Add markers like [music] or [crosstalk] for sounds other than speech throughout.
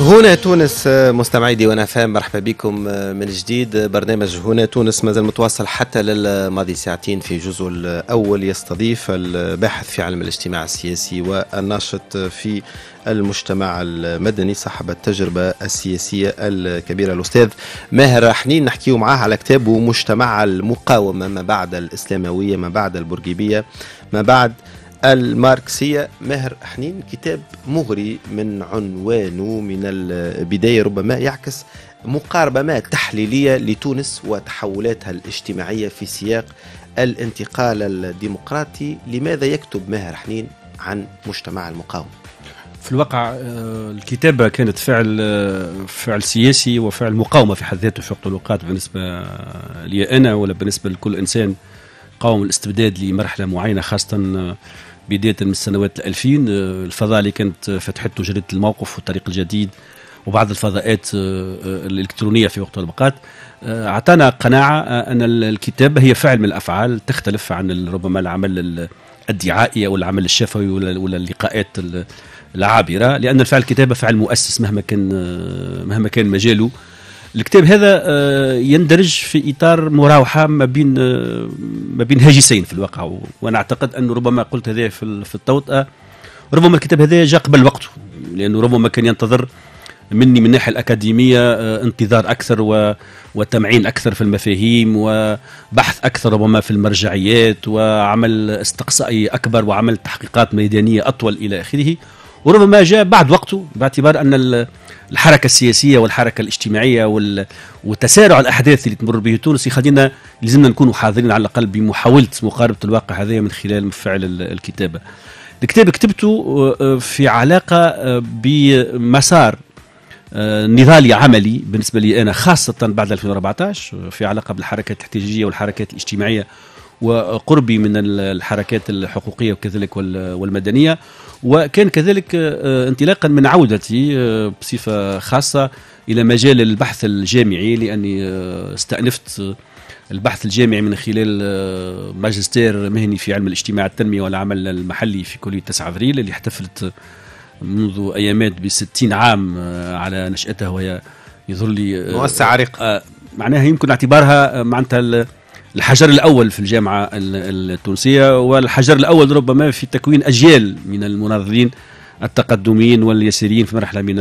هنا تونس آه، مستمعي وانا فاهم مرحبا بكم آه، من جديد برنامج هنا تونس مازال متواصل حتى للماضي ساعتين في جزء الاول يستضيف الباحث في علم الاجتماع السياسي والناشط في المجتمع المدني صاحب التجربة السياسية الكبيرة الأستاذ ماهر حنين نحكي معاه على كتابه مجتمع المقاومة ما بعد الإسلاموية ما بعد البرجيبية ما بعد الماركسية ماهر حنين كتاب مغري من عنوانه من البداية ربما يعكس مقاربة ما تحليلية لتونس وتحولاتها الاجتماعية في سياق الانتقال الديمقراطي لماذا يكتب ماهر حنين عن مجتمع المقاومة في الواقع آه، الكتابة كانت فعل آه، فعل سياسي وفعل مقاومة في حد ذاته في وقت الأوقات بالنسبة لي أنا ولا بالنسبة لكل إنسان قاوم الاستبداد لمرحلة معينة خاصة آه، بدايه من السنوات 2000 آه، الفضاء اللي كانت آه، فتحته جريده الموقف والطريق الجديد وبعض الفضاءات آه، الالكترونيه في وقت البقات اعطانا قناعه ان الكتابه هي فعل من الافعال تختلف عن ربما العمل الدعائي او العمل الشفوي ولا اللقاءات العابره لان الفعل الكتابه فعل مؤسس مهما كان مهما كان مجاله الكتاب هذا آه، يندرج في اطار مراوحه ما بين آه، ما بين هاجسين في الواقع وانا اعتقد انه ربما قلت هذا في التوطئه آه، ربما الكتاب هذا جاء قبل وقته لانه ربما كان ينتظر مني من الناحيه الاكاديميه انتظار اكثر و... وتمعين اكثر في المفاهيم وبحث اكثر ربما في المرجعيات وعمل استقصائي اكبر وعمل تحقيقات ميدانيه اطول الى اخره وربما جاء بعد وقته باعتبار أن الحركة السياسية والحركة الاجتماعية وتسارع الأحداث اللي تمر به تونس يخلينا لازمنا نكونوا حاضرين على الأقل بمحاولة مقاربة الواقع هذا من خلال فعل الكتابة الكتاب كتبته آه، آه، في علاقة آه، بمسار نضالي عملي بالنسبة لي أنا خاصة بعد 2014 في علاقة بالحركات الاحتجاجية والحركات الاجتماعية وقربي من الحركات الحقوقية وكذلك والمدنية وكان كذلك آه، آه، انطلاقا من عودتي آه، بصفه خاصه الى مجال البحث الجامعي لاني استأنفت البحث الجامعي من خلال ماجستير مهني في علم الاجتماع التنمية والعمل المحلي في كلية 9 أفريل اللي احتفلت منذ أيامات بستين عام على نشأتها وهي يظهر لي مؤسسة عريقة معناها يمكن اعتبارها معناتها الحجر الاول في الجامعه التونسيه والحجر الاول ربما في تكوين اجيال من المناضلين التقدميين واليسيرين في مرحله من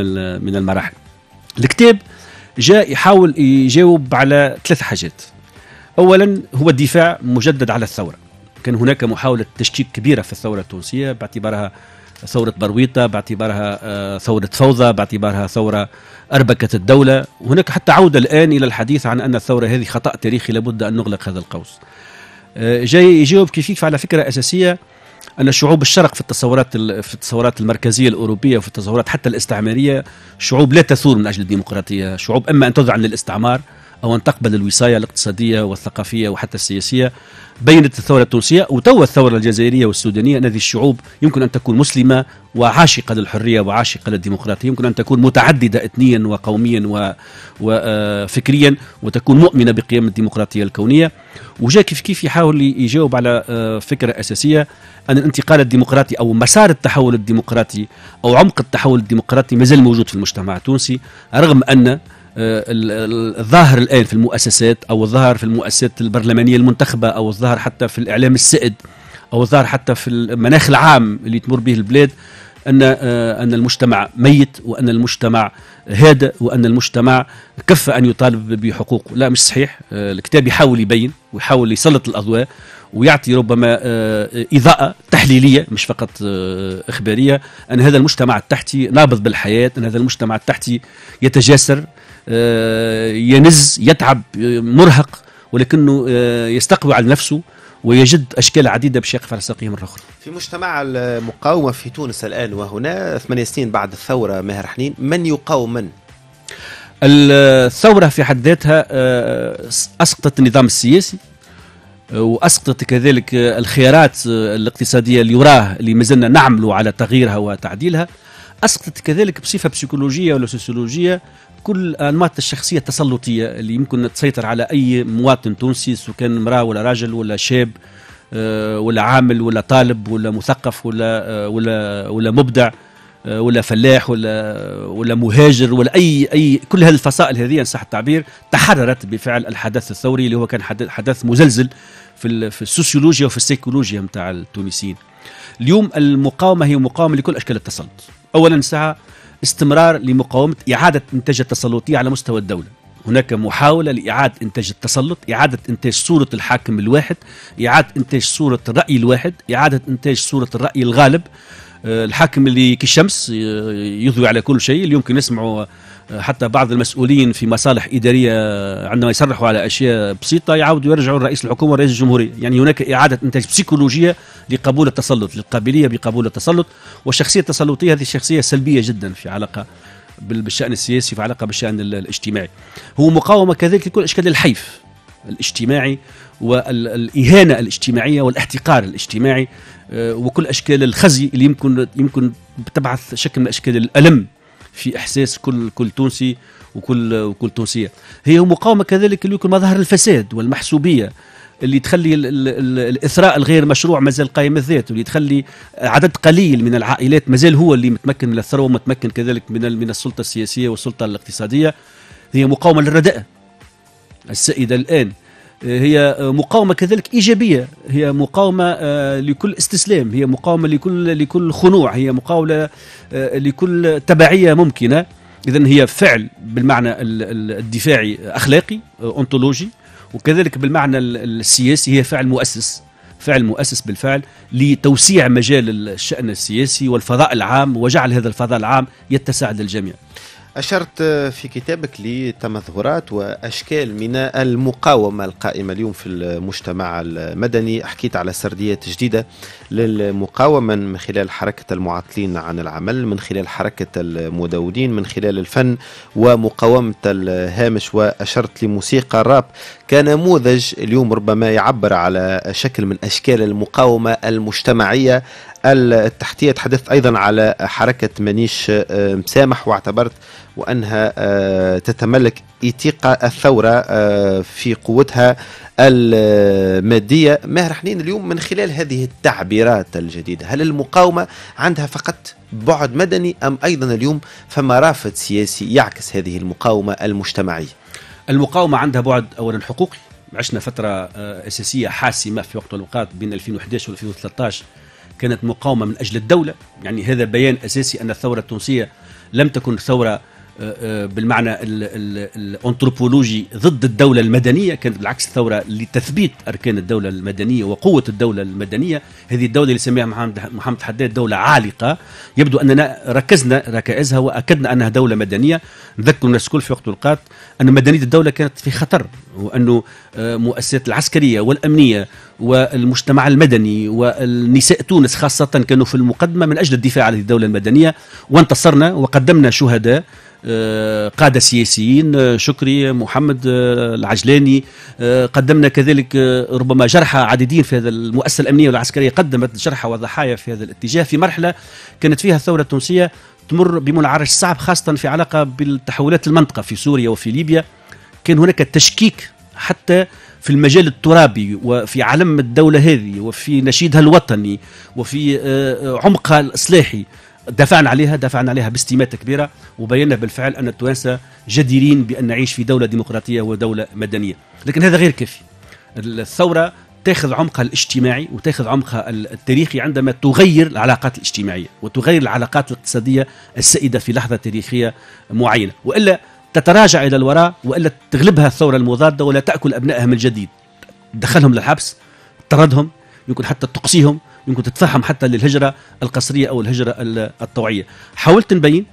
من المراحل. الكتاب جاء يحاول يجاوب على ثلاث حاجات. اولا هو الدفاع مجدد على الثوره. كان هناك محاوله تشكيك كبيره في الثوره التونسيه باعتبارها ثورة برويطة باعتبارها آه، ثورة فوضى باعتبارها ثورة أربكت الدولة هناك حتى عودة الآن إلى الحديث عن أن الثورة هذه خطأ تاريخي لابد أن نغلق هذا القوس آه، جاي يجاوب كيف على فكرة أساسية أن شعوب الشرق في التصورات في التصورات المركزية الأوروبية وفي التصورات حتى الاستعمارية شعوب لا تثور من أجل الديمقراطية شعوب إما أن تذعن للاستعمار او ان تقبل الوصايه الاقتصاديه والثقافيه وحتى السياسيه بينت الثوره التونسيه وتو الثوره الجزائريه والسودانيه ان هذه الشعوب يمكن ان تكون مسلمه وعاشقه للحريه وعاشقه للديمقراطيه يمكن ان تكون متعدده اثنيا وقوميا وفكريا آه، وتكون مؤمنه بقيم الديمقراطيه الكونيه وجاء كيف كيف يحاول يجاوب على آه، فكره اساسيه ان الانتقال الديمقراطي او مسار التحول الديمقراطي او عمق التحول الديمقراطي مازال موجود في المجتمع التونسي رغم ان آه، الظاهر الان في المؤسسات او الظاهر في المؤسسات البرلمانيه المنتخبه او الظاهر حتى في الاعلام السائد او الظاهر حتى في المناخ العام اللي تمر به البلاد ان آه، ان المجتمع ميت وان المجتمع هادئ وان المجتمع كف ان يطالب بحقوقه لا مش صحيح آه، الكتاب يحاول يبين ويحاول يسلط الاضواء ويعطي ربما إضاءة تحليلية مش فقط إخبارية أن هذا المجتمع التحتي نابض بالحياة أن هذا المجتمع التحتي يتجاسر آه، ينز يتعب مرهق ولكنه آه، يستقوي على نفسه ويجد أشكال عديدة باش يقف على ساقيه مرة أخرى في مجتمع المقاومة في تونس الآن وهنا ثمانية سنين بعد الثورة ماهر حنين من يقاوم من؟ الثورة في حد ذاتها آه، أسقطت النظام السياسي واسقطت كذلك الخيارات الاقتصاديه اللي وراه اللي مازلنا نعملوا على تغييرها وتعديلها اسقطت كذلك بصفه بسيكولوجيه ولا سوسيولوجيه كل انماط الشخصيه التسلطيه اللي يمكن تسيطر على اي مواطن تونسي سواء كان امراه ولا راجل ولا شاب آه، ولا عامل ولا طالب ولا مثقف ولا آه، ولا ولا مبدع آه، ولا فلاح ولا ولا مهاجر ولا اي اي كل هذه الفصائل هذه ان صح التعبير تحررت بفعل الحدث الثوري اللي هو كان حدث مزلزل في في السوسيولوجيا وفي السيكولوجيا نتاع التونسيين. اليوم المقاومه هي مقاومه لكل اشكال التسلط. اولا ساعه استمرار لمقاومة إعادة إنتاج التسلطية على مستوى الدولة هناك محاولة لإعادة إنتاج التسلط إعادة إنتاج صورة الحاكم الواحد إعادة إنتاج صورة الرأي الواحد إعادة إنتاج صورة الرأي الغالب آه، الحاكم اللي كالشمس آه، يضوي على كل شيء اللي يمكن نسمعه آه، حتى بعض المسؤولين في مصالح إدارية عندما يصرحوا على أشياء بسيطة يعاودوا يرجعوا لرئيس الحكومة ورئيس الجمهورية يعني هناك إعادة إنتاج بسيكولوجية لقبول التسلط للقابلية بقبول التسلط والشخصية التسلطية هذه شخصية سلبية جدا في علاقة بالشأن السياسي في علاقة بالشأن الاجتماعي هو مقاومة كذلك لكل أشكال الحيف الاجتماعي والإهانة الاجتماعية والاحتقار الاجتماعي آه، وكل اشكال الخزي اللي يمكن يمكن تبعث شكل من اشكال الالم في احساس كل كل تونسي وكل وكل تونسيه هي مقاومه كذلك يكون مظهر الفساد والمحسوبيه اللي تخلي الـ الـ الـ الاثراء الغير مشروع مازال قائم الذات واللي تخلي عدد قليل من العائلات مازال هو اللي متمكن من الثروه ومتمكن كذلك من من السلطه السياسيه والسلطه الاقتصاديه هي مقاومه للرداء السائده الان هي مقاومة كذلك إيجابية هي مقاومة آه، لكل استسلام هي مقاومة لكل لكل خنوع هي مقاومة آه، لكل تبعية ممكنة إذا هي فعل بالمعنى الدفاعي أخلاقي أنطولوجي آه، وكذلك بالمعنى السياسي هي فعل مؤسس فعل مؤسس بالفعل لتوسيع مجال الشأن السياسي والفضاء العام وجعل هذا الفضاء العام يتسع للجميع أشرت في كتابك لتمظهرات وأشكال من المقاومة القائمة اليوم في المجتمع المدني حكيت على سرديات جديدة للمقاومة من خلال حركة المعطلين عن العمل من خلال حركة المدودين من خلال الفن ومقاومة الهامش وأشرت لموسيقى الراب كنموذج اليوم ربما يعبر على شكل من اشكال المقاومه المجتمعيه التحتيه تحدثت ايضا على حركه مانيش مسامح آه، واعتبرت وانها آه، تتملك ايتيقه الثوره آه، في قوتها الماديه ماهر حنين اليوم من خلال هذه التعبيرات الجديده هل المقاومه عندها فقط بعد مدني ام ايضا اليوم فما رافد سياسي يعكس هذه المقاومه المجتمعيه المقاومه عندها بعد اولا حقوقي عشنا فتره آه، اساسيه حاسمه في وقت الاوقات بين 2011 و 2013 كانت مقاومه من اجل الدوله يعني هذا بيان اساسي ان الثوره التونسيه لم تكن ثوره آه، آه، بالمعنى الانثروبولوجي ضد الدوله المدنيه كانت بالعكس ثوره لتثبيت اركان الدوله المدنيه وقوه الدوله المدنيه هذه الدوله اللي سميها محمد محمد حداد دوله عالقه يبدو اننا ركزنا ركائزها واكدنا انها دوله مدنيه نذكر الناس الكل في وقت القات ان مدنيه الدوله كانت في خطر وانه آه، مؤسسات العسكريه والامنيه والمجتمع المدني والنساء تونس خاصه كانوا في المقدمه من اجل الدفاع عن الدوله المدنيه وانتصرنا وقدمنا شهداء آه، قاده سياسيين آه، شكري محمد آه، العجلاني قدمنا كذلك ربما جرحى عديدين في هذا المؤسسه الامنيه والعسكريه قدمت جرحى وضحايا في هذا الاتجاه في مرحله كانت فيها الثوره التونسيه تمر بمنعرج صعب خاصه في علاقه بالتحولات المنطقه في سوريا وفي ليبيا كان هناك تشكيك حتى في المجال الترابي وفي علم الدولة هذه وفي نشيدها الوطني وفي عمقها الإصلاحي دفعنا عليها دفعنا عليها باستماتة كبيرة وبينا بالفعل أن التوانسة جديرين بأن نعيش في دولة ديمقراطية ودولة مدنية لكن هذا غير كافي الثورة تاخذ عمقها الاجتماعي وتاخذ عمقها التاريخي عندما تغير العلاقات الاجتماعية وتغير العلاقات الاقتصادية السائدة في لحظة تاريخية معينة وإلا تتراجع إلى الوراء وإلا تغلبها الثورة المضادة ولا تأكل أبنائها من جديد تدخلهم للحبس تطردهم يمكن حتى تقصيهم يمكن تتفهم حتى للهجرة القصرية أو الهجرة الطوعية حاولت نبين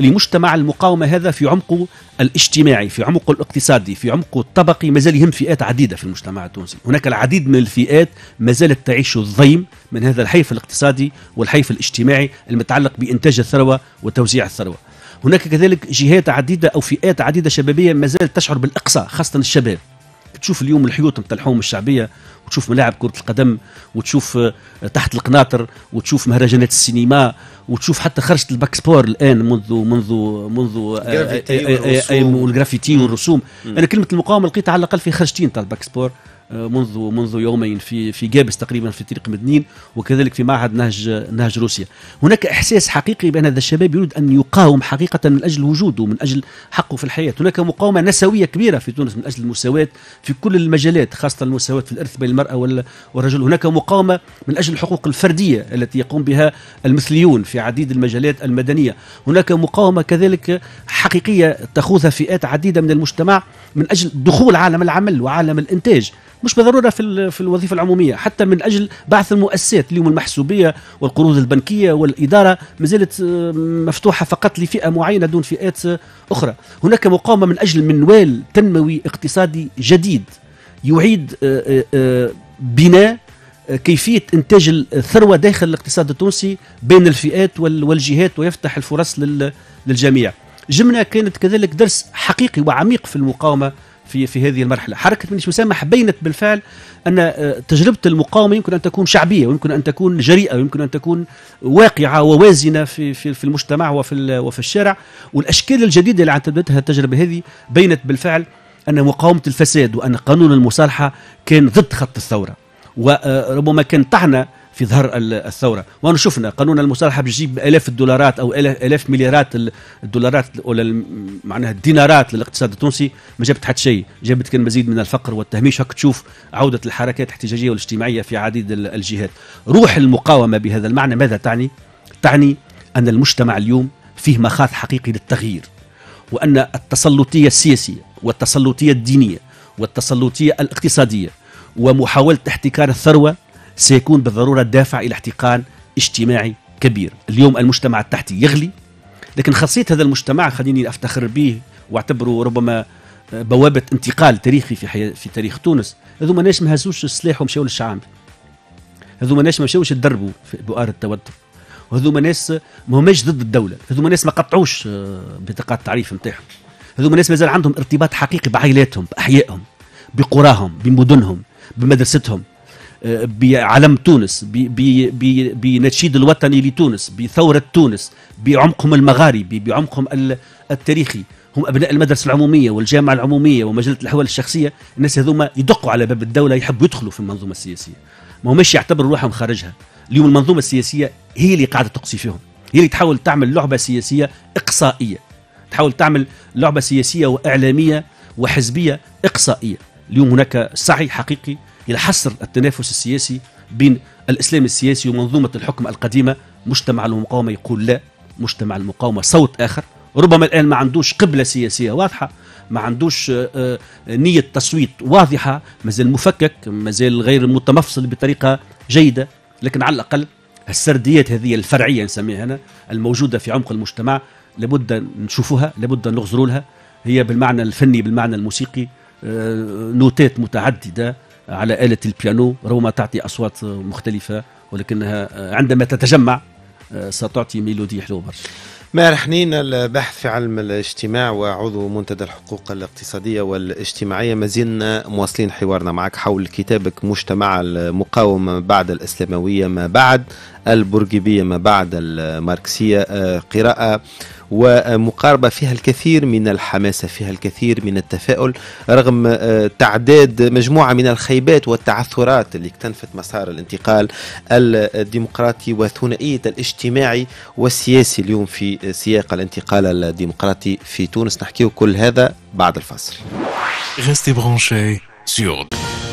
لمجتمع المقاومة هذا في عمقه الاجتماعي في عمقه الاقتصادي في عمقه الطبقي ما زال يهم فئات عديدة في المجتمع التونسي هناك العديد من الفئات ما زالت تعيش الضيم من هذا الحيف الاقتصادي والحيف الاجتماعي المتعلق بإنتاج الثروة وتوزيع الثروة هناك كذلك جهات عديدة أو فئات عديدة شبابية ما زالت تشعر بالإقصاء خاصة الشباب تشوف اليوم الحيوط نتاع الحوم الشعبيه وتشوف ملاعب كره القدم وتشوف آه، تحت القناطر وتشوف مهرجانات السينما وتشوف حتى خرجت سبور الان منذ منذ منذ آه، آه، الجرافيتي والرسوم انا كلمه المقاومه لقيتها على الاقل في خرجتين تاع سبور منذ منذ يومين في في جابس تقريبا في طريق مدنين وكذلك في معهد نهج نهج روسيا هناك احساس حقيقي بان هذا الشباب يريد ان يقاوم حقيقه من اجل وجوده من اجل حقه في الحياه هناك مقاومه نسويه كبيره في تونس من اجل المساواه في كل المجالات خاصه المساواه في الارث بين المراه والرجل هناك مقاومه من اجل الحقوق الفرديه التي يقوم بها المثليون في عديد المجالات المدنيه هناك مقاومه كذلك حقيقيه تخوضها فئات عديده من المجتمع من اجل دخول عالم العمل وعالم الانتاج مش بالضروره في في الوظيفه العموميه حتى من اجل بعث المؤسسات اليوم المحسوبيه والقروض البنكيه والاداره ما زالت آه، مفتوحه فقط لفئه معينه دون فئات آه، اخرى هناك مقاومه من اجل منوال تنموي اقتصادي جديد يعيد آه، بناء كيفية إنتاج الثروة داخل الاقتصاد التونسي بين الفئات والجهات ويفتح الفرص للجميع جمنا كانت كذلك درس حقيقي وعميق في المقاومة في في هذه المرحله حركه مجلس مسامح بينت بالفعل ان آه، تجربه المقاومه يمكن ان تكون شعبيه ويمكن ان تكون جريئه ويمكن ان تكون واقعه ووازنه في في, في المجتمع وفي وفي الشارع والاشكال الجديده اللي اعتمدتها التجربه هذه بينت بالفعل ان مقاومه الفساد وان قانون المصالحه كان ضد خط الثوره وربما آه، كان طعنه في ظهر الثوره وانه شفنا قانون المصالحه بيجيب الاف الدولارات او الاف مليارات الدولارات أو معناها الدينارات للاقتصاد التونسي ما جابت حتى شيء جابت كان مزيد من الفقر والتهميش هك تشوف عوده الحركات الاحتجاجيه والاجتماعيه في عديد الجهات روح المقاومه بهذا المعنى ماذا تعني تعني ان المجتمع اليوم فيه مخاض حقيقي للتغيير وان التسلطيه السياسيه والتسلطيه الدينيه والتسلطيه الاقتصاديه ومحاوله احتكار الثروه سيكون بالضرورة دافع إلى احتقان اجتماعي كبير اليوم المجتمع التحتي يغلي لكن خاصية هذا المجتمع خليني أفتخر به واعتبره ربما بوابة انتقال تاريخي في حي... في تاريخ تونس هذوما ناس ما هزوش السلاح ومشاو للشعام هذوما ناس ما مشاوش تدربوا في بؤار التوتر وهذوما ناس ما هماش ضد الدولة هذوما ناس ما قطعوش آه، بطاقات التعريف نتاعهم هذوما ناس مازال عندهم ارتباط حقيقي بعائلاتهم بأحيائهم بقراهم بمدنهم بمدرستهم بعلم تونس بنشيد الوطني لتونس بثورة تونس بعمقهم المغاربي بعمقهم التاريخي هم ابناء المدرسه العموميه والجامعه العموميه ومجله الاحوال الشخصيه الناس هذوما يدقوا على باب الدوله يحبوا يدخلوا في المنظومه السياسيه ما هماش يعتبروا روحهم خارجها اليوم المنظومه السياسيه هي اللي قاعده تقصي فيهم هي اللي تحاول تعمل لعبه سياسيه اقصائيه تحاول تعمل لعبه سياسيه واعلاميه وحزبيه اقصائيه اليوم هناك سعي حقيقي إلى حصر التنافس السياسي بين الإسلام السياسي ومنظومة الحكم القديمة مجتمع المقاومة يقول لا مجتمع المقاومة صوت آخر ربما الآن ما عندوش قبلة سياسية واضحة ما عندوش آه، آه، نية تصويت واضحة مازال مفكك مازال غير متمفصل بطريقة جيدة لكن على الأقل السرديات هذه الفرعية نسميها أنا الموجودة في عمق المجتمع لابد نشوفوها لابد نغزروا لها هي بالمعنى الفني بالمعنى الموسيقي آه، نوتات متعددة على آلة البيانو رغم تعطي أصوات مختلفة ولكنها آه، عندما تتجمع آه، ستعطي ميلودي حلوة برشا ماهر حنين الباحث في علم الاجتماع وعضو منتدى الحقوق الاقتصادية والاجتماعية مازلنا مواصلين حوارنا معك حول كتابك مجتمع المقاومة بعد الإسلاموية ما بعد البرجبية ما بعد الماركسية آه، قراءة ومقاربة فيها الكثير من الحماسة فيها الكثير من التفاؤل رغم آه، تعداد مجموعة من الخيبات والتعثرات اللي اكتنفت مسار الانتقال الديمقراطي وثنائية الاجتماعي والسياسي اليوم في سياق الانتقال الديمقراطي في تونس نحكيه كل هذا بعد الفصل.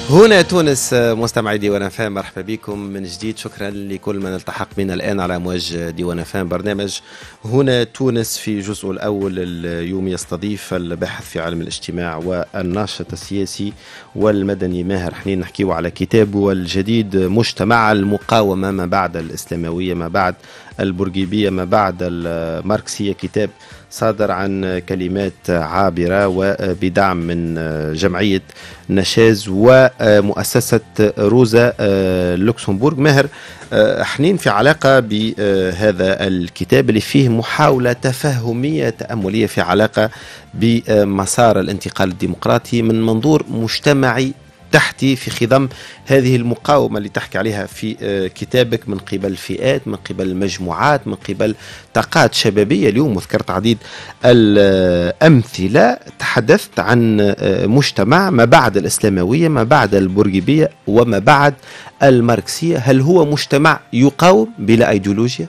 هنا تونس مستمعي ديوان فام مرحبا بكم من جديد شكرا لكل من التحق بنا الان على امواج ديوان فام برنامج هنا تونس في جزء الاول اليوم يستضيف الباحث في علم الاجتماع والناشط السياسي والمدني ماهر حنين نحكيه على كتابه الجديد مجتمع المقاومه ما بعد الاسلامويه ما بعد البرجيبيه ما بعد الماركسيه كتاب صادر عن كلمات عابرة وبدعم من جمعية نشاز ومؤسسة روزا آه، لوكسمبورغ ماهر آه، حنين في علاقة بهذا الكتاب اللي فيه محاولة تفهمية تأملية في علاقة بمسار الانتقال الديمقراطي من منظور مجتمعي تحتي في خضم هذه المقاومة اللي تحكي عليها في آه، كتابك من قبل فئات من قبل مجموعات من قبل طاقات شبابية اليوم وذكرت عديد الأمثلة تحدثت عن آه، مجتمع ما بعد الإسلاموية ما بعد البرجبية وما بعد الماركسية هل هو مجتمع يقاوم بلا أيديولوجيا؟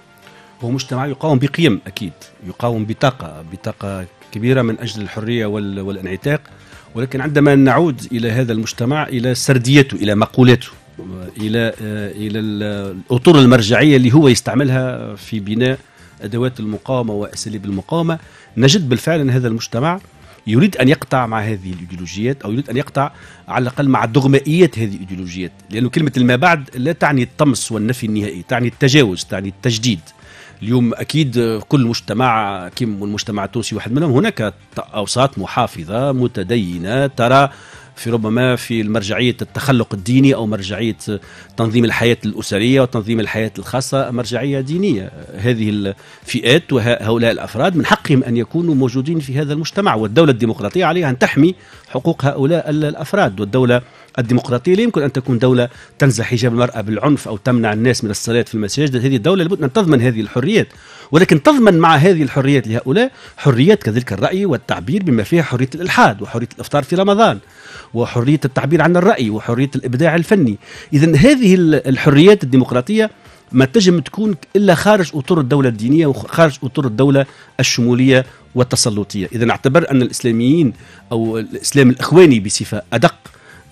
هو مجتمع يقاوم بقيم أكيد يقاوم بطاقة بطاقة كبيرة من أجل الحرية والانعتاق ولكن عندما نعود إلى هذا المجتمع إلى سرديته إلى مقولته إلى آه، إلى آه، الأطر المرجعية اللي هو يستعملها في بناء أدوات المقاومة وأساليب المقاومة نجد بالفعل أن هذا المجتمع يريد أن يقطع مع هذه الإيديولوجيات أو يريد أن يقطع على الأقل مع دغمائية هذه الإيديولوجيات لانه كلمة ما بعد لا تعني الطمس والنفي النهائي تعني التجاوز تعني التجديد اليوم اكيد كل مجتمع كيم والمجتمع التونسي واحد منهم هناك اوساط محافظه متدينه ترى في ربما في مرجعية التخلق الديني أو مرجعية تنظيم الحياة الأسرية وتنظيم الحياة الخاصة مرجعية دينية هذه الفئات وهؤلاء الأفراد من حقهم أن يكونوا موجودين في هذا المجتمع والدولة الديمقراطية عليها أن تحمي حقوق هؤلاء الأفراد والدولة الديمقراطيه لا يمكن ان تكون دوله تنزع حجاب المراه بالعنف او تمنع الناس من الصلاه في المساجد هذه الدوله لابد ان تضمن هذه الحريات ولكن تضمن مع هذه الحريات لهؤلاء حريات كذلك الراي والتعبير بما فيها حريه الالحاد وحريه الافطار في رمضان وحريه التعبير عن الراي وحريه الابداع الفني اذا هذه الحريات الديمقراطيه ما تجم تكون الا خارج اطر الدوله الدينيه وخارج اطر الدوله الشموليه والتسلطيه، اذا اعتبر ان الاسلاميين او الاسلام الاخواني بصفه ادق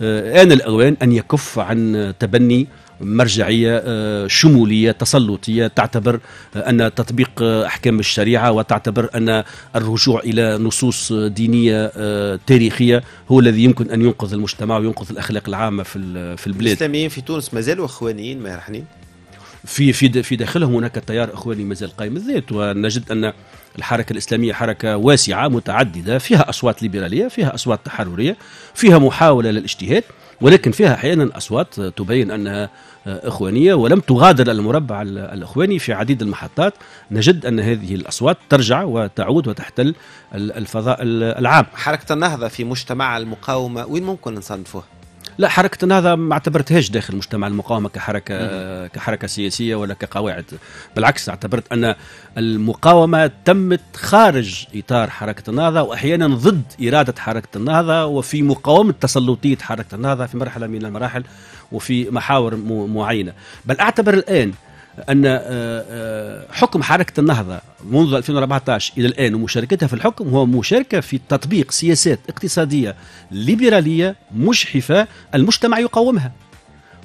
آه، آن الأوان أن يكف عن تبني مرجعية آه، شمولية تسلطية تعتبر آه، أن تطبيق أحكام الشريعة وتعتبر أن الرجوع إلى نصوص دينية تاريخية هو الذي يمكن أن ينقذ المجتمع وينقذ الأخلاق العامة في البلاد الإسلاميين في تونس مازالوا أخوانيين ما حنين؟ في في في داخلهم هناك تيار اخواني مازال قائم الذات ونجد ان الحركة الإسلامية حركة واسعة متعددة فيها أصوات ليبرالية فيها أصوات تحررية فيها محاولة للاجتهاد ولكن فيها أحيانا أصوات تبين أنها آه، إخوانية ولم تغادر المربع الإخواني في عديد المحطات نجد أن هذه الأصوات ترجع وتعود وتحتل الفضاء العام حركة النهضة في مجتمع المقاومة وين ممكن نصنفوها؟ لا حركه النهضه ما اعتبرتهاش داخل مجتمع المقاومه كحركه كحركه سياسيه ولا كقواعد بالعكس اعتبرت ان المقاومه تمت خارج اطار حركه النهضه واحيانا ضد اراده حركه النهضه وفي مقاومه تسلطيه حركه النهضه في مرحله من المراحل وفي محاور معينه بل اعتبر الان ان آه، آه، حكم حركه النهضه منذ 2014 الى الان ومشاركتها في الحكم هو مشاركه في تطبيق سياسات اقتصاديه ليبراليه مجحفه المجتمع يقاومها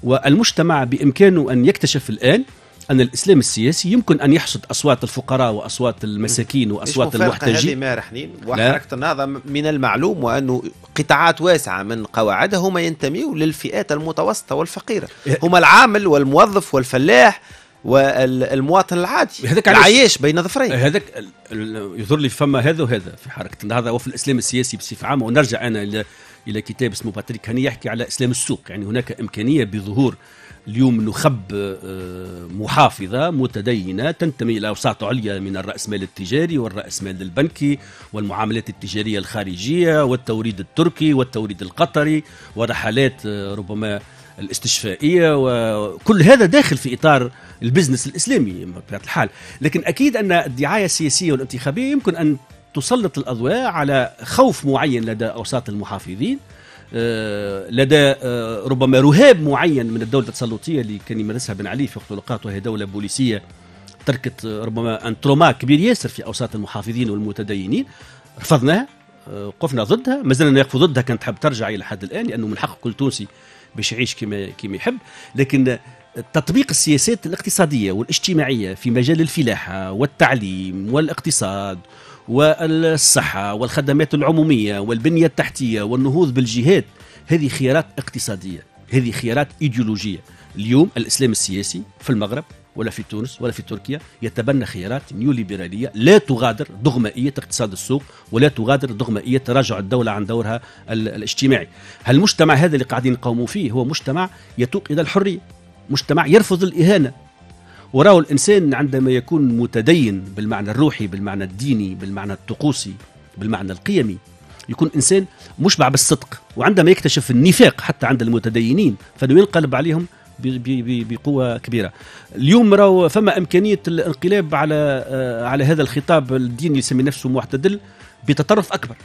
والمجتمع بامكانه ان يكتشف الان ان الاسلام السياسي يمكن ان يحصد اصوات الفقراء واصوات المساكين واصوات المحتاجين هذه حنين وحركه النهضه من المعلوم وانه قطاعات واسعه من قواعدها هما ينتميوا للفئات المتوسطه والفقيره إيه. هما العامل والموظف والفلاح والمواطن العادي هذاك العيش بين ظفرين هذاك يظهر لي فما هذا وهذا في حركه النهضه وفي الاسلام السياسي بصفه عامه ونرجع انا الى الى كتاب اسمه باتريك هاني يحكي على اسلام السوق يعني هناك امكانيه بظهور اليوم نخب آه، محافظه متدينه تنتمي الى اوساط عليا من الراسمال التجاري والراسمال البنكي والمعاملات التجاريه الخارجيه والتوريد التركي والتوريد القطري ورحلات آه، ربما الاستشفائيه وكل هذا داخل في اطار البزنس الاسلامي بطبيعه الحال لكن اكيد ان الدعايه السياسيه والانتخابيه يمكن ان تسلط الاضواء على خوف معين لدى اوساط المحافظين آه، لدى آه، ربما رهاب معين من الدوله التسلطيه اللي كان يمارسها بن علي في وقت القات وهي دوله بوليسيه تركت آه، ربما ان تروما كبير ياسر في اوساط المحافظين والمتدينين رفضناها وقفنا ضدها مازلنا نقف ضدها كانت تحب ترجع الى حد الان لانه من حق كل تونسي باش يعيش كما كما يحب لكن تطبيق السياسات الاقتصاديه والاجتماعيه في مجال الفلاحه والتعليم والاقتصاد والصحه والخدمات العموميه والبنيه التحتيه والنهوض بالجهاد هذه خيارات اقتصاديه هذه خيارات ايديولوجيه اليوم الاسلام السياسي في المغرب ولا في تونس ولا في تركيا يتبنى خيارات نيوليبرالية لا تغادر دغمائية اقتصاد السوق ولا تغادر دغمائية تراجع الدولة عن دورها الاجتماعي المجتمع هذا اللي قاعدين نقاوموا فيه هو مجتمع يتوق إلى الحرية مجتمع يرفض الإهانة وراه الإنسان عندما يكون متدين بالمعنى الروحي بالمعنى الديني بالمعنى الطقوسي بالمعنى القيمي يكون إنسان مشبع بالصدق وعندما يكتشف النفاق حتى عند المتدينين فإنه ينقلب عليهم بقوه كبيره اليوم راهو فما امكانيه الانقلاب على آه، على هذا الخطاب الديني يسمي نفسه معتدل بتطرف اكبر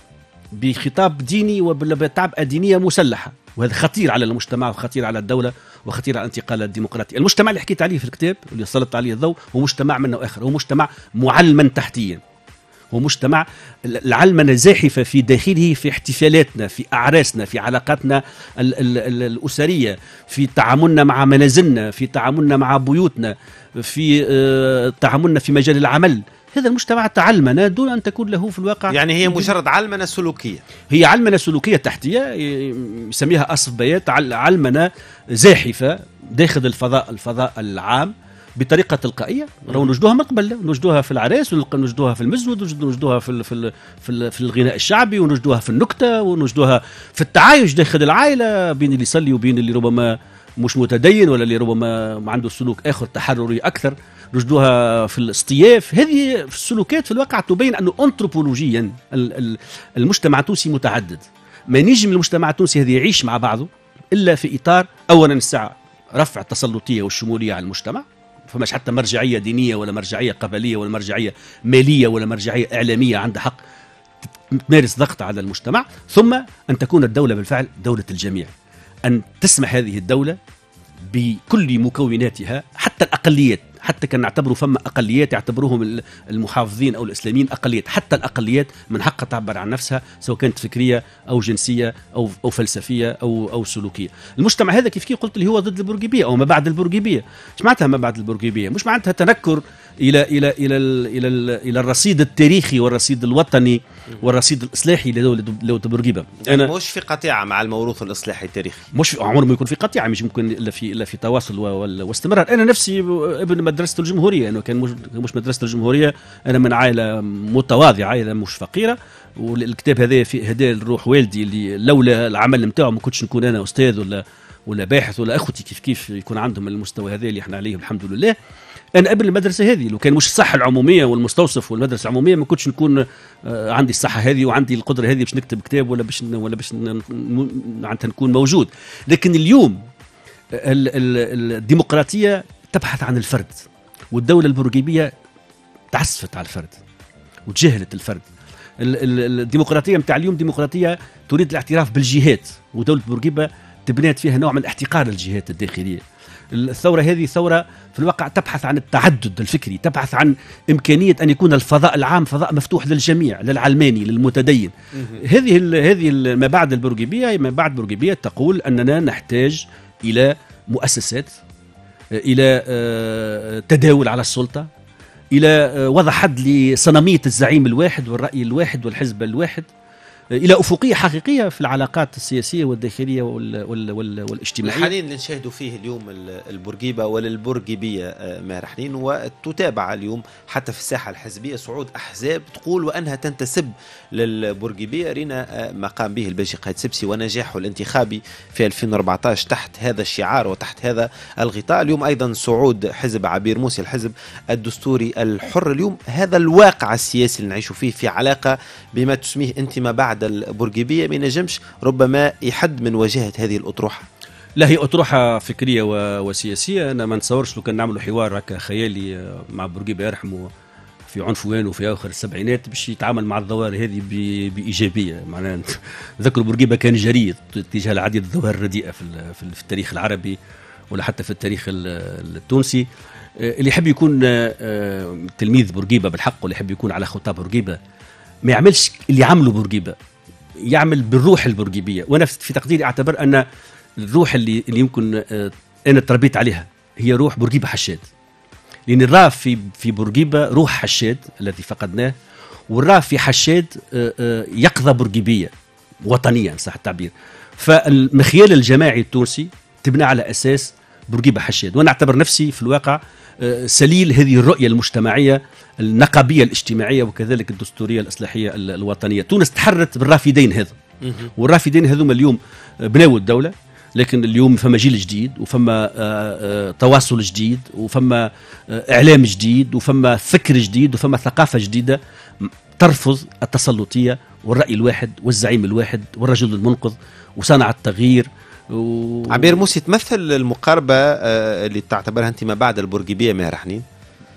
بخطاب ديني وبتعبئه دينيه مسلحه وهذا خطير على المجتمع وخطير على الدوله وخطير على الانتقال الديمقراطي المجتمع اللي حكيت عليه في الكتاب واللي سلطت عليه الضوء هو مجتمع منه اخر هو مجتمع معلما تحتيا ومجتمع العلمنة زاحفة في داخله في احتفالاتنا في أعراسنا في علاقاتنا الـ الـ الـ الأسرية في تعاملنا مع منازلنا في تعاملنا مع بيوتنا في آه، تعاملنا في مجال العمل هذا المجتمع تعلمنا دون ان تكون له في الواقع يعني هي مجرد علمنه سلوكيه هي علمنه سلوكيه تحتيه يسميها اصف بيات علمنه زاحفه داخل الفضاء الفضاء العام بطريقه تلقائيه راهو نوجدوها من قبل نوجدوها في العريس ونوجدوها في المزود ونوجدوها في الـ في الـ في, الـ في الغناء الشعبي ونوجدوها في النكته ونوجدوها في التعايش داخل العائله بين اللي يصلي وبين اللي ربما مش متدين ولا اللي ربما عنده سلوك اخر تحرري اكثر نجدوها في الاصطياف هذه في السلوكات في الواقع تبين انه انثروبولوجيا المجتمع التونسي متعدد ما نجم المجتمع التونسي هذا يعيش مع بعضه الا في اطار اولا الساعه رفع التسلطيه والشموليه على المجتمع فماش حتى مرجعيه دينيه ولا مرجعيه قبليه ولا مرجعيه ماليه ولا مرجعيه اعلاميه عندها حق تمارس ضغط على المجتمع ثم ان تكون الدوله بالفعل دوله الجميع ان تسمح هذه الدوله بكل مكوناتها حتى الاقليات حتى كان نعتبروا فما اقليات يعتبروهم المحافظين او الاسلاميين اقليات حتى الاقليات من حقها تعبر عن نفسها سواء كانت فكريه او جنسيه او او فلسفيه او او سلوكيه المجتمع هذا كيف كيف قلت اللي هو ضد البرجيبيه او ما بعد البرجيبيه مش معناتها ما بعد البرجيبيه مش معناتها تنكر الى الى الى الى, إلى, إلى الرصيد التاريخي والرصيد الوطني والرصيد الاصلاحي لدبرجيبه يعني انا مش في قطيعه مع الموروث الاصلاحي التاريخي مش عمره ما يكون في قطيعه مش ممكن الا في الا في تواصل واستمرار انا نفسي ابن مدرسه الجمهوريه انه كان مش, مش مدرسه الجمهوريه انا من عائله متواضعه عائله مش فقيره والكتاب هذا في هدايا لروح والدي اللي لولا العمل نتاعو ما كنتش نكون انا استاذ ولا ولا باحث ولا اخوتي كيف كيف يكون عندهم المستوى هذا اللي احنا عليه الحمد لله انا قبل المدرسه هذه لو كان مش الصحه العموميه والمستوصف والمدرسه العموميه ما كنتش نكون آه، عندي الصحه هذه وعندي القدره هذه باش نكتب كتاب ولا باش ولا باش معناتها نكون موجود لكن اليوم آه، الديمقراطيه تبحث عن الفرد والدوله البورقيبيه تعسفت على الفرد وتجاهلت الفرد الديمقراطيه نتاع اليوم ديمقراطيه تريد الاعتراف بالجهات ودوله بورقيبه تبنات فيها نوع من احتقار الجهات الداخليه الثوره هذه ثوره في الواقع تبحث عن التعدد الفكري تبحث عن امكانيه ان يكون الفضاء العام فضاء مفتوح للجميع للعلماني للمتدين هذه الـ هذه الـ ما بعد البرجيبيه ما بعد البرجيبيه تقول اننا نحتاج الى مؤسسات الى آه، تداول على السلطه الى آه، وضع حد لصنميه الزعيم الواحد والراي الواحد والحزب الواحد الى افقيه حقيقيه في العلاقات السياسيه والداخليه وال وال وال والاجتماعيه. الحنين اللي نشاهدوا فيه اليوم البرقيبه آه، ماهر حنين وتتابع اليوم حتى في الساحه الحزبيه صعود احزاب تقول وانها تنتسب للبورقيبيه رينا آه، ما قام به الباشي قائد سبسي ونجاحه الانتخابي في 2014 تحت هذا الشعار وتحت هذا الغطاء، اليوم ايضا صعود حزب عبير موسي الحزب الدستوري الحر، اليوم هذا الواقع السياسي اللي نعيشوا فيه في علاقه بما تسميه انت ما بعد القاعده البرجيبيه ما ينجمش ربما يحد من واجهه هذه الاطروحه لا هي أطروحة فكرية وسياسية أنا ما نتصورش لو كان نعملوا حوار هكا خيالي آه، مع بورقيبة يرحمه في وين وفي اخر السبعينات باش يتعامل مع الظواهر هذه بايجابيه معناها [laughs] ذكر بورقيبه كان جريء تجاه العديد الظواهر الرديئه في التاريخ العربي ولا حتى في التاريخ التونسي آه، اللي يحب يكون آه، تلميذ بورقيبه بالحق واللي يحب يكون على خطاب بورقيبه ما يعملش اللي عمله بورقيبه يعمل بالروح البورقيبيه وانا في تقديري اعتبر ان الروح اللي اللي يمكن آه، انا تربيت عليها هي روح بورقيبه حشاد لان الراف في في بورقيبه روح حشاد الذي فقدناه والراف في حشاد آه، آه، يقظه بورقيبيه وطنيه ان صح التعبير فالمخيال الجماعي التونسي تبنى على اساس بورقيبه حشاد وانا اعتبر نفسي في الواقع سليل هذه الرؤيه المجتمعيه النقبيه الاجتماعيه وكذلك الدستوريه الاصلاحيه الوطنيه تونس تحرت بالرافدين هذو والرافدين هذوما اليوم بنوا الدوله لكن اليوم فما جيل جديد وفما آه، آه، تواصل جديد وفما آه، اعلام جديد وفما فكر جديد وفما ثقافه جديده ترفض التسلطيه والراي الواحد والزعيم الواحد والرجل المنقذ وصنع التغيير و... عبير موسي تمثل المقاربه اللي تعتبرها انت ما بعد البورقيبيه ماهر حنين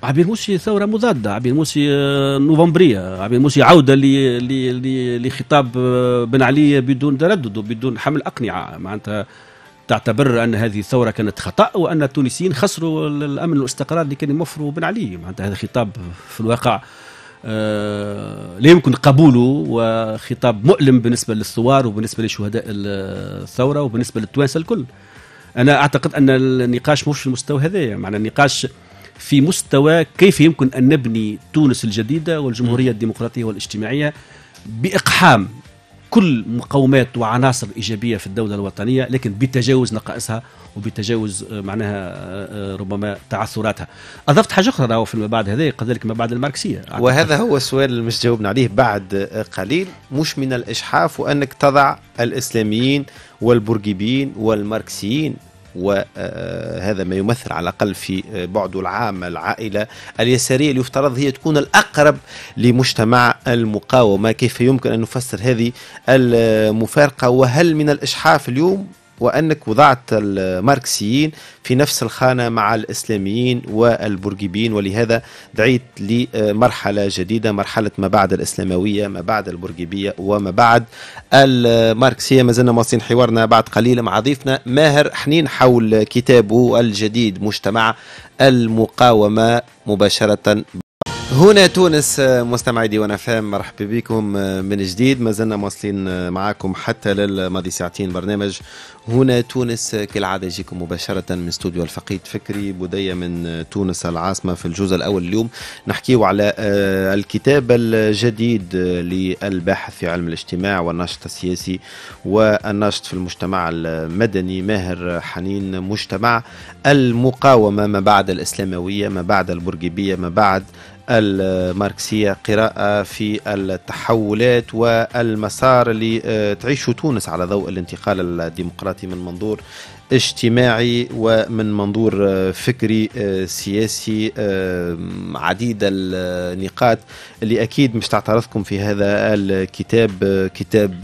عبير موسي ثوره مضاده عبير موسي آه، نوفمبريه عبير موسي عوده لخطاب آه، بن علي بدون تردد وبدون حمل اقنعه معناتها تعتبر ان هذه الثوره كانت خطا وان التونسيين خسروا الامن والاستقرار اللي كان يوفروا بن علي معناتها هذا خطاب في الواقع آه، لا يمكن قبوله وخطاب مؤلم بالنسبه للثوار وبالنسبه لشهداء الثوره وبالنسبه للتوانسه الكل انا اعتقد ان النقاش مش في المستوى هذا معنى النقاش في مستوى كيف يمكن أن نبني تونس الجديدة والجمهورية الديمقراطية والاجتماعية بإقحام كل مقومات وعناصر إيجابية في الدولة الوطنية لكن بتجاوز نقائصها وبتجاوز آه، معناها آه، آه، ربما تعثراتها أضفت حاجة أخرى في ما بعد هذا كذلك ما بعد الماركسية وهذا هو السؤال اللي مش جاوبنا عليه بعد قليل مش من الإجحاف وأنك تضع الإسلاميين والبرجيبيين والماركسيين وهذا ما يمثل على الأقل في بعد العام العائلة اليسارية اللي يفترض هي تكون الأقرب لمجتمع المقاومة كيف يمكن أن نفسر هذه المفارقة وهل من الإشحاف اليوم وأنك وضعت الماركسيين في نفس الخانة مع الإسلاميين والبرجيبيين ولهذا دعيت لمرحلة جديدة مرحلة ما بعد الإسلاموية ما بعد البرجيبية وما بعد الماركسية ما زلنا حوارنا بعد قليل مع ضيفنا ماهر حنين حول كتابه الجديد مجتمع المقاومة مباشرة هنا تونس مستمعي ديوان فام مرحبا بكم آه، من جديد ما زلنا مواصلين آه، معاكم حتى للماضي ساعتين برنامج هنا تونس آه، كالعاده يجيكم مباشره من استوديو الفقيد فكري بودية من تونس العاصمه في الجزء الاول اليوم نحكيه على الكتاب الجديد للباحث في علم الاجتماع والناشط السياسي والناشط في المجتمع المدني ماهر حنين مجتمع المقاومه ما بعد الاسلامويه ما بعد البرجيبيه ما بعد الماركسية قراءة في التحولات والمسار اللي آه، تعيشه تونس على ضوء الانتقال الديمقراطي من منظور اجتماعي ومن منظور آه، فكري آه، سياسي عديد النقاط اللي اكيد مش تعترضكم في هذا الكتاب كتاب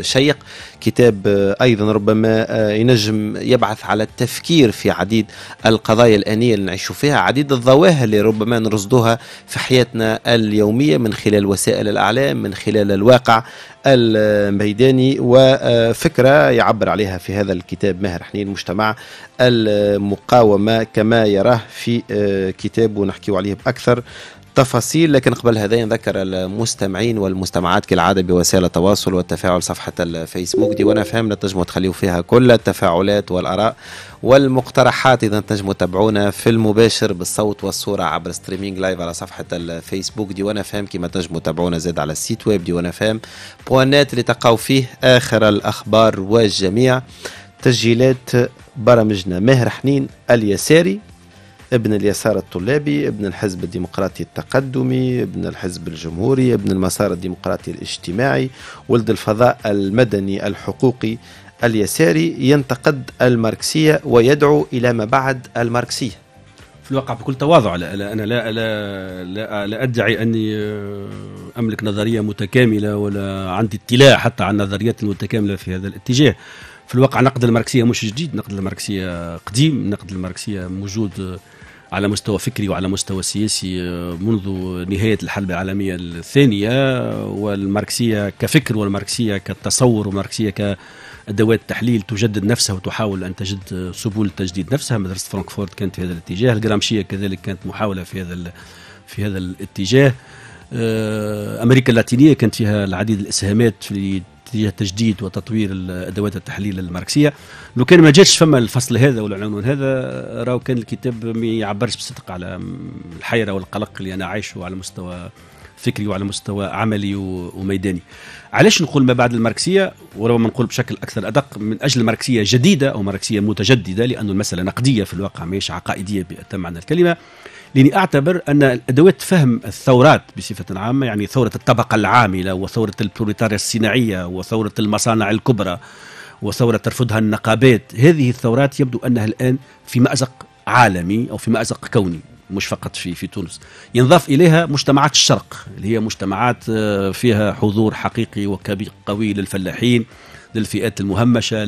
شيق كتاب آه، ايضا ربما آه، ينجم يبعث على التفكير في عديد القضايا الانيه اللي نعيش فيها عديد الظواهر اللي ربما نرصدوها في حياتنا اليوميه من خلال وسائل الاعلام من خلال الواقع الميداني وفكرة يعبر عليها في هذا الكتاب ماهر حنين مجتمع المقاومة كما يراه في آه، كتاب ونحكي عليه بأكثر تفاصيل لكن قبل هذا نذكر المستمعين والمستمعات كالعادة بوسائل التواصل والتفاعل صفحة الفيسبوك دي وانا فهم نتجمو تخليوا فيها كل التفاعلات والآراء والمقترحات إذا تنجموا تابعونا في المباشر بالصوت والصورة عبر ستريمينج لايف على صفحة الفيسبوك دي وانا فهم كما تنجموا تابعونا زاد على السيت ويب دي وانا فهم بوانات اللي تلقاو فيه آخر الأخبار والجميع تسجيلات برامجنا ماهر حنين اليساري ابن اليسار الطلابي ابن الحزب الديمقراطي التقدمي ابن الحزب الجمهوري ابن المسار الديمقراطي الاجتماعي ولد الفضاء المدني الحقوقي اليساري ينتقد الماركسية ويدعو إلى ما بعد الماركسية في الواقع بكل تواضع لا لا انا لا لا لا, لا ادعي اني آه، املك نظريه متكامله ولا عندي اطلاع حتى عن نظريات متكامله في هذا الاتجاه في الواقع نقد الماركسيه مش جديد نقد الماركسيه قديم نقد الماركسيه موجود آه، على مستوى فكري وعلى مستوى سياسي آه، منذ نهاية الحرب العالمية الثانية والماركسية كفكر والماركسية كتصور والماركسية كأدوات تحليل تجدد نفسها وتحاول أن تجد سبل تجديد نفسها مدرسة فرانكفورت كانت في هذا الاتجاه الجرامشية كذلك كانت محاولة في هذا في هذا الاتجاه آه، أمريكا اللاتينية كانت فيها العديد الإسهامات في تجديد وتطوير ادوات التحليل الماركسيه لو كان ما جاتش فما الفصل هذا ولا العنوان هذا راهو كان الكتاب ما يعبرش بصدق على الحيره والقلق اللي انا عايشه على مستوى فكري وعلى مستوى عملي وميداني علاش نقول ما بعد الماركسيه وربما نقول بشكل اكثر ادق من اجل ماركسيه جديده او ماركسيه متجدده لانه المساله نقديه في الواقع ماهيش عقائديه بتمعنى الكلمه لاني اعتبر ان ادوات فهم الثورات بصفه عامه يعني ثوره الطبقه العامله وثوره البروليتاريا الصناعيه وثوره المصانع الكبرى وثوره ترفضها النقابات هذه الثورات يبدو انها الان في مازق عالمي او في مازق كوني مش فقط في في تونس ينضاف اليها مجتمعات الشرق اللي هي مجتمعات آه، فيها حضور حقيقي وكبير قوي للفلاحين للفئات المهمشه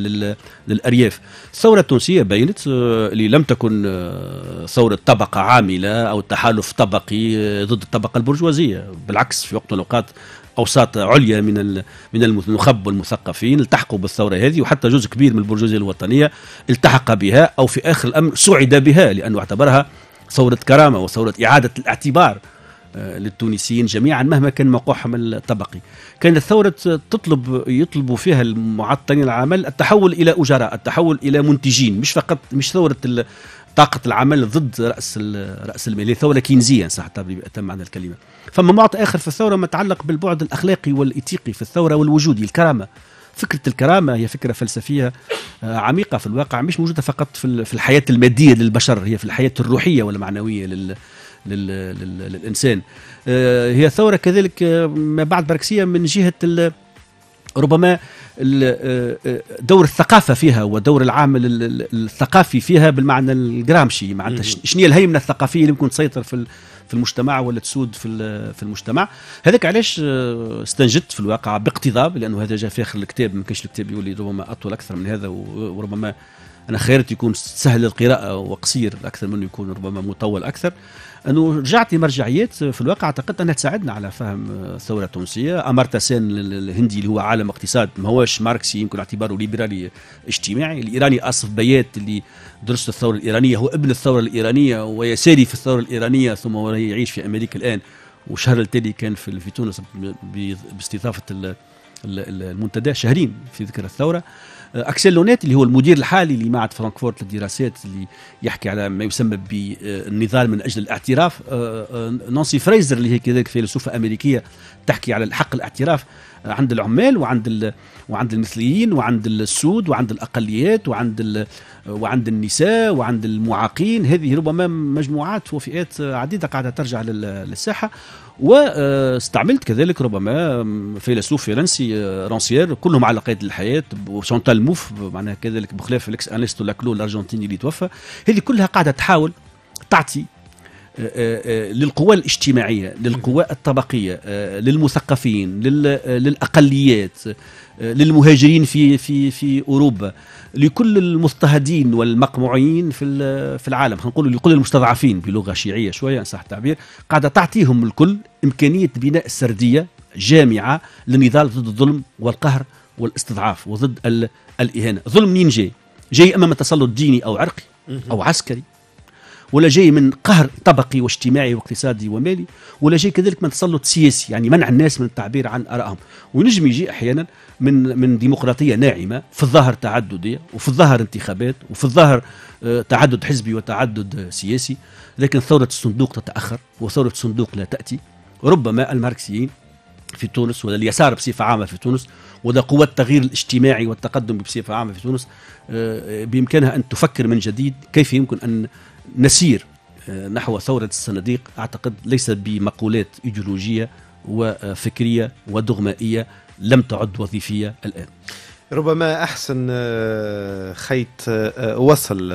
للارياف الثوره التونسيه بينت آه، اللي لم تكن آه، ثوره طبقه عامله او تحالف طبقي آه، ضد الطبقه البرجوازيه بالعكس في وقت من الاوقات اوساط عليا من من النخب والمثقفين التحقوا بالثوره هذه وحتى جزء كبير من البرجوازيه الوطنيه التحق بها او في اخر الامر سعد بها لانه اعتبرها ثوره كرامه وثوره اعاده الاعتبار آه، للتونسيين جميعا مهما كان موقعهم الطبقي كانت الثورة تطلب يطلب فيها المعطلين العمل التحول إلى أجراء التحول إلى منتجين مش فقط مش ثورة طاقة العمل ضد رأس رأس المال هي ثورة كينزية صح تم معنى الكلمة فما معطى آخر في الثورة ما يتعلق بالبعد الأخلاقي والإتيقي في الثورة والوجودي الكرامة فكرة الكرامة هي فكرة فلسفية آه، عميقة في الواقع مش موجودة فقط في الحياة المادية للبشر هي في الحياة الروحية والمعنوية لل... للإنسان آه، هي ثورة كذلك آه، ما بعد بركسية من جهة ربما آه، دور الثقافة فيها ودور العامل الثقافي فيها بالمعنى الجرامشي معناتها شنو الهيمنة الثقافية اللي ممكن تسيطر في في المجتمع ولا تسود في في المجتمع هذاك علاش استنجدت في الواقع باقتضاب لانه هذا جاء في اخر الكتاب ما كانش الكتاب يولي ربما اطول اكثر من هذا وربما انا خيرت يكون سهل القراءه وقصير اكثر منه يكون ربما مطول اكثر انه رجعت مرجعيات في الواقع اعتقدت انها تساعدنا على فهم الثوره التونسيه امرتيا سين الهندي اللي هو عالم اقتصاد ما هوش ماركسي يمكن اعتباره ليبرالي اجتماعي الايراني اصف بيات اللي درس الثوره الايرانيه هو ابن الثوره الايرانيه ويساري في الثوره الايرانيه ثم هو يعيش في امريكا الان وشهر التالي كان في, في تونس باستضافه المنتدى شهرين في ذكرى الثوره آه، اكسيل لونيت اللي هو المدير الحالي لمعهد فرانكفورت للدراسات اللي يحكي على ما يسمى بالنضال من اجل الاعتراف آه، آه، نانسي فريزر اللي هي كذلك فيلسوفه امريكيه تحكي على الحق الاعتراف عند العمال وعند وعند المثليين وعند السود وعند الاقليات وعند وعند النساء وعند المعاقين هذه ربما مجموعات وفئات عديده قاعده ترجع للساحه واستعملت كذلك ربما فيلسوف فرنسي آه، رانسيير كلهم على قيد الحياه وشانتال موف معناها كذلك بخلاف الاكس انيستو لاكلو الارجنتيني اللي توفى هذه كلها قاعده تحاول تعطي للقوى الاجتماعيه للقوى الطبقيه للمثقفين للاقليات للمهاجرين في في في اوروبا لكل المضطهدين والمقموعين في في العالم نقول لكل المستضعفين بلغه شيعيه شويه ان صح التعبير قاعده تعطيهم الكل امكانيه بناء سرديه جامعه للنضال ضد الظلم والقهر والاستضعاف وضد الاهانه ظلم منين جاي جاي اما من تسلط ديني او عرقي او عسكري ولا جاي من قهر طبقي واجتماعي واقتصادي ومالي ولا جاي كذلك من تسلط سياسي يعني منع الناس من التعبير عن ارائهم وينجم يجي احيانا من من ديمقراطيه ناعمه في الظاهر تعدديه وفي الظاهر انتخابات وفي الظاهر آه، تعدد حزبي وتعدد سياسي لكن ثوره الصندوق تتاخر وثوره الصندوق لا تاتي ربما الماركسيين في تونس ولا اليسار بصفه عامه في تونس ولا قوات التغيير الاجتماعي والتقدم بصفه عامه في تونس آه، بامكانها ان تفكر من جديد كيف يمكن ان نسير آه، نحو ثورة الصناديق أعتقد ليس بمقولات إيديولوجية وفكرية ودغمائية لم تعد وظيفية الآن ربما احسن آه، خيط آه، وصل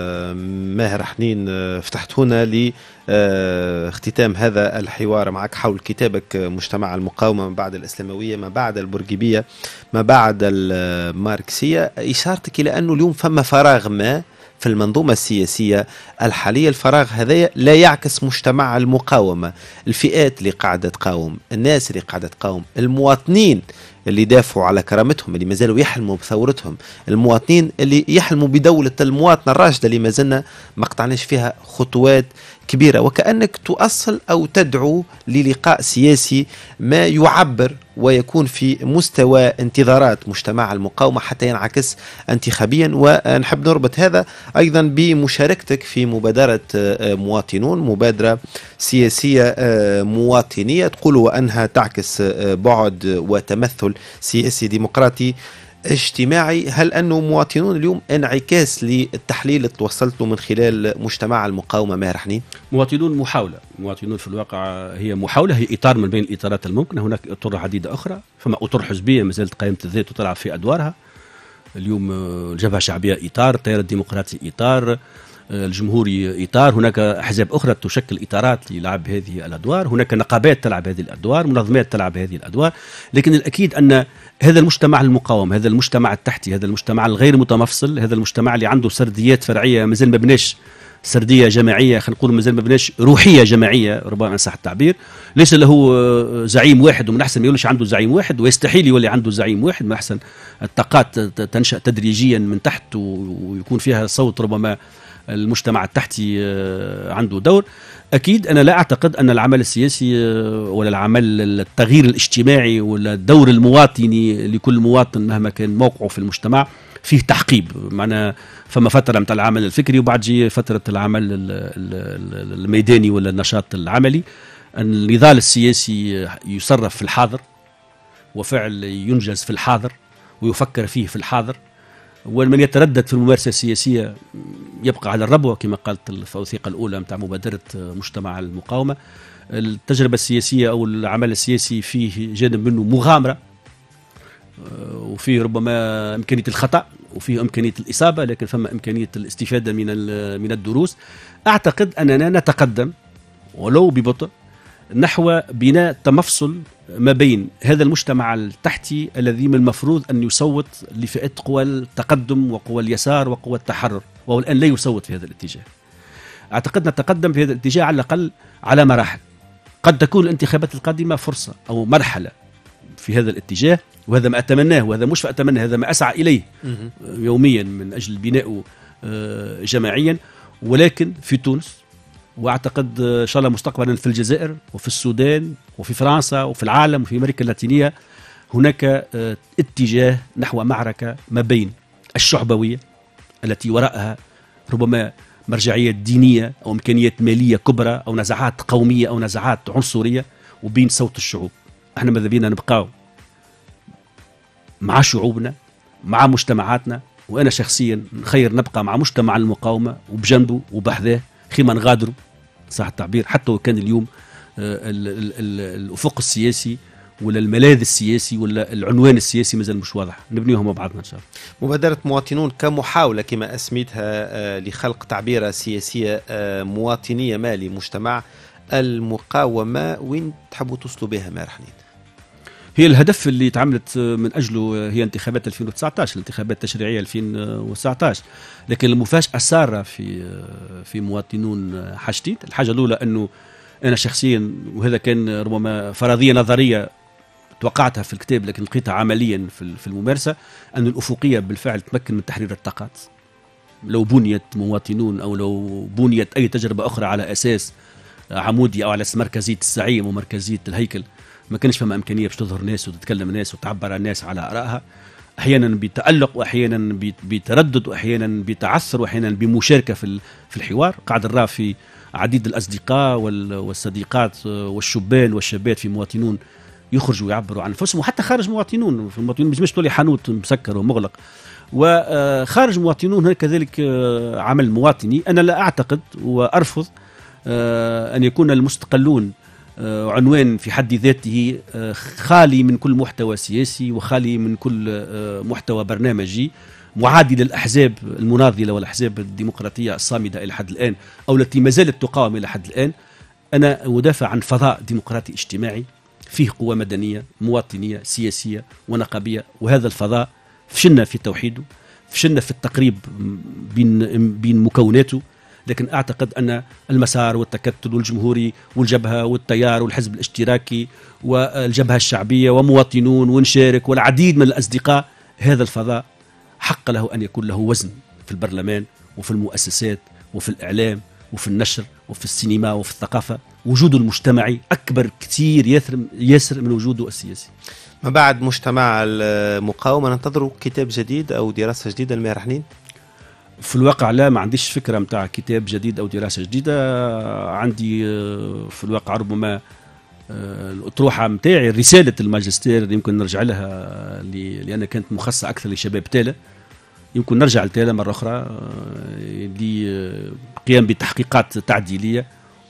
ماهر حنين فتحت هنا لاختتام هذا الحوار معك حول كتابك مجتمع المقاومه ما بعد الاسلامويه ما بعد البرجيبيه ما بعد الماركسيه اشارتك الى انه اليوم فما فراغ ما في المنظومة السياسية الحالية الفراغ هذا لا يعكس مجتمع المقاومة الفئات اللي قاعدة تقاوم الناس اللي قاعدة تقاوم المواطنين اللي دافعوا على كرامتهم اللي مازالوا يحلموا بثورتهم المواطنين اللي يحلموا بدولة المواطنة الراشدة اللي مازلنا ما قطعناش فيها خطوات كبيرة وكأنك تؤصل أو تدعو للقاء سياسي ما يعبر ويكون في مستوى انتظارات مجتمع المقاومة حتى ينعكس انتخابيا ونحب نربط هذا أيضا بمشاركتك في مبادرة آه، مواطنون مبادرة سياسية آه، مواطنية تقول أنها تعكس آه، بعد وتمثل سياسي ديمقراطي اجتماعي هل أنه مواطنون اليوم انعكاس للتحليل اللي توصلت من خلال مجتمع المقاومة ماهر حنين؟ مواطنون محاولة مواطنون في الواقع هي محاولة هي إطار من بين الإطارات الممكنة هناك أطر عديدة أخرى فما أطر حزبية ما زالت قائمة الذات وتلعب في أدوارها اليوم الجبهة الشعبية إطار التيار الديمقراطي إطار الجمهوري اطار هناك احزاب اخرى تشكل اطارات للعب هذه الادوار هناك نقابات تلعب هذه الادوار منظمات تلعب هذه الادوار لكن الاكيد ان هذا المجتمع المقاوم هذا المجتمع التحتي هذا المجتمع الغير متمفصل هذا المجتمع اللي عنده سرديات فرعيه مازال ما بناش سرديه جماعيه خلينا نقول مازال ما بناش روحيه جماعيه ربما ان صح التعبير ليس له زعيم واحد ومن احسن ما يولش عنده زعيم واحد ويستحيل يولي عنده زعيم واحد من احسن الطاقات تنشا تدريجيا من تحت ويكون فيها صوت ربما المجتمع التحتي آه، عنده دور اكيد انا لا اعتقد ان العمل السياسي آه، ولا العمل التغيير الاجتماعي ولا الدور المواطني لكل مواطن مهما كان موقعه في المجتمع فيه تحقيب معنا فما فتره نتاع العمل الفكري وبعد جي فتره العمل الميداني ولا النشاط العملي النضال السياسي يصرف في الحاضر وفعل ينجز في الحاضر ويفكر فيه في الحاضر ومن يتردد في الممارسه السياسيه يبقى على الربوة كما قالت الوثيقة الأولى متاع مبادرة مجتمع المقاومة التجربة السياسية أو العمل السياسي فيه جانب منه مغامرة آه، وفيه ربما إمكانية الخطأ وفيه إمكانية الإصابة لكن فما إمكانية الاستفادة من من الدروس أعتقد أننا نتقدم ولو ببطء نحو بناء تمفصل ما بين هذا المجتمع التحتي الذي من المفروض أن يصوت لفئات قوى التقدم وقوى اليسار وقوى التحرر وهو الآن لا يصوت في هذا الاتجاه أعتقد نتقدم في هذا الاتجاه على الأقل على مراحل قد تكون الانتخابات القادمة فرصة أو مرحلة في هذا الاتجاه وهذا ما أتمناه وهذا مش فاتمنى أتمناه هذا ما أسعى إليه يوميا من أجل البناء آه، جماعيا ولكن في تونس واعتقد ان شاء الله مستقبلا في الجزائر وفي السودان وفي فرنسا وفي العالم وفي امريكا اللاتينيه هناك آه، اتجاه نحو معركه ما بين الشعبويه التي وراءها ربما مرجعيات دينية أو إمكانيات مالية كبرى أو نزعات قومية أو نزعات عنصرية وبين صوت الشعوب احنا ماذا بينا نبقاو مع شعوبنا مع مجتمعاتنا وأنا شخصيا خير نبقى مع مجتمع المقاومة وبجنبه وبحذاه خيما نغادروا صح التعبير حتى وكان اليوم آه، الافق السياسي ولا الملاذ السياسي ولا العنوان السياسي مازال مش واضح نبنيهم مع بعضنا ان شاء الله مبادره مواطنون كمحاوله كما اسميتها آه، لخلق تعبيره سياسيه آه، مواطنيه ما لمجتمع المقاومه وين تحبوا توصلوا بها مارح حنين هي الهدف اللي تعملت آه، من اجله هي انتخابات 2019 الانتخابات التشريعيه 2019 لكن المفاجاه ساره في في مواطنون حاجتين الحاجه الاولى انه انا شخصيا وهذا كان ربما فرضيه نظريه توقعتها في الكتاب لكن لقيتها عمليا في الممارسه ان الافقيه بالفعل تمكن من تحرير الطاقات لو بنيت مواطنون او لو بنيت اي تجربه اخرى على اساس عمودي او على اساس مركزيه الزعيم ومركزيه الهيكل ما كانش فما امكانيه باش تظهر ناس وتتكلم ناس وتعبر عن الناس على ارائها احيانا بتالق واحيانا بتردد واحيانا بتعثر واحيانا بمشاركه في في الحوار قاعد نراه في عديد الاصدقاء والصديقات والشبان والشابات في مواطنون يخرجوا يعبروا عن انفسهم وحتى خارج مواطنون في المواطنون مش تولي حانوت مسكر ومغلق وخارج آه، مواطنون هناك كذلك آه، عمل مواطني انا لا اعتقد وارفض آه، ان يكون المستقلون عنوان في حد ذاته خالي من كل محتوى سياسي وخالي من كل محتوى برنامجي معادي للاحزاب المناضله والاحزاب الديمقراطيه الصامده الى حد الان او التي ما زالت تقاوم الى حد الان انا ادافع عن فضاء ديمقراطي اجتماعي فيه قوى مدنية مواطنية سياسية ونقابية وهذا الفضاء فشلنا في توحيده فشلنا في التقريب بين بين مكوناته لكن اعتقد ان المسار والتكتل والجمهوري والجبهه والتيار والحزب الاشتراكي والجبهه الشعبيه ومواطنون ونشارك والعديد من الاصدقاء هذا الفضاء حق له ان يكون له وزن في البرلمان وفي المؤسسات وفي الاعلام وفي النشر وفي السينما وفي الثقافة وجوده المجتمعي أكبر كثير يثر, يسر من وجوده السياسي ما بعد مجتمع المقاومة ننتظر كتاب جديد أو دراسة جديدة لمير حنين في الواقع لا ما عنديش فكرة متاع كتاب جديد أو دراسة جديدة عندي آه، في الواقع ربما آه، الأطروحة متاعي رسالة الماجستير يمكن نرجع لها آه، لأنها كانت مخصصة أكثر لشباب تالا يمكن نرجع لتالا مره اخرى للقيام آه، بتحقيقات تعديليه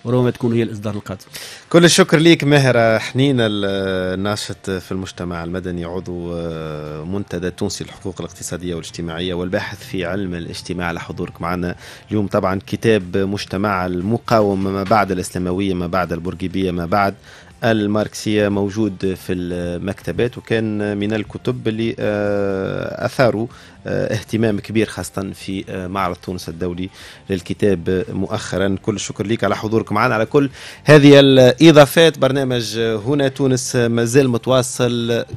وربما تكون هي الاصدار القادم. كل الشكر ليك ماهر حنين الناشط في المجتمع المدني عضو آه، منتدى تونسي للحقوق الاقتصاديه والاجتماعيه والباحث في علم الاجتماع على حضورك معنا اليوم طبعا كتاب مجتمع المقاومه ما بعد الاسلامويه ما بعد البرجيبيه ما بعد الماركسية موجود في المكتبات وكان من الكتب اللي آه، أثاروا آه، اهتمام كبير خاصة في آه، معرض تونس الدولي للكتاب مؤخرا كل الشكر لك على حضورك معنا على كل هذه الإضافات برنامج هنا تونس مازال متواصل